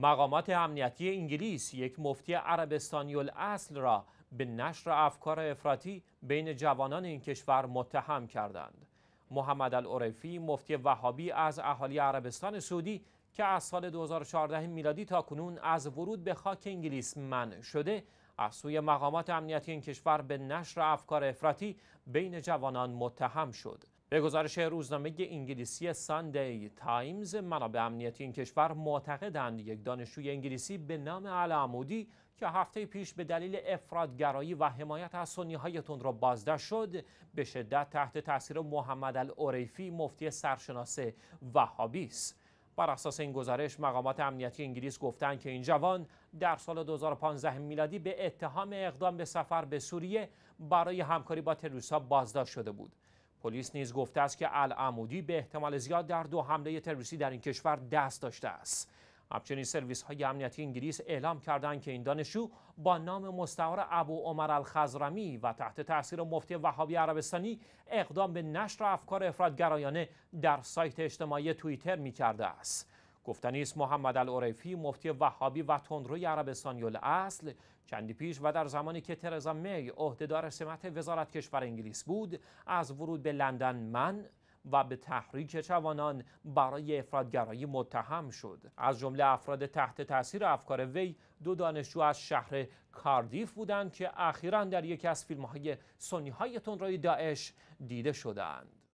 مقامات امنیتی انگلیس یک مفتی عربستانی الاصل را به نشر افکار افراطی بین جوانان این کشور متهم کردند. محمد العرفی مفتی وهابی از اهالی عربستان سعودی که از سال 2014 میلادی تا کنون از ورود به خاک انگلیس منع شده از سوی مقامات امنیتی این کشور به نشر افکار افراطی بین جوانان متهم شد. به گزارش روزنامه انگلیسی ساندی تایمز منابع امنیتی این کشور معتقدند یک دانشجوی انگلیسی به نام علامودی که هفته پیش به دلیل افرادگرایی و حمایت از سنیهای تند را بازداشت شد به شدت تحت تاثیر محمد الاریفی مفتی سرشناس وهابی است بر اساس این گزارش مقامات امنیتی انگلیس گفتند که این جوان در سال 2015 میلادی به اتهام اقدام به سفر به سوریه برای همکاری با تروریستها بازداشت شده بود پلیس نیز گفته است که العمودی به احتمال زیاد در دو حمله تروریستی در این کشور دست داشته است همچنین سرویس های امنیتی انگلیس اعلام کردند که این دانشجو با نام مستعار ابو عمر الخزرمی و تحت تاثیر مفتی وهابی عربستانی اقدام به نشر افکار افرادگرایانه در سایت اجتماعی توییتر می کرده است گفتنی است محمد العریفی مفتی وهابی و تندروی عربستان اصل چندی پیش و در زمانی که ترزا می عهدهدار سمت وزارت کشور انگلیس بود از ورود به لندن من و به تحریک جوانان برای افرادگرایی متهم شد از جمله افراد تحت تاثیر افکار وی دو دانشجو از شهر کاردیف بودند که اخیرا در یکی از سنی های تندروی داعش دیده شدند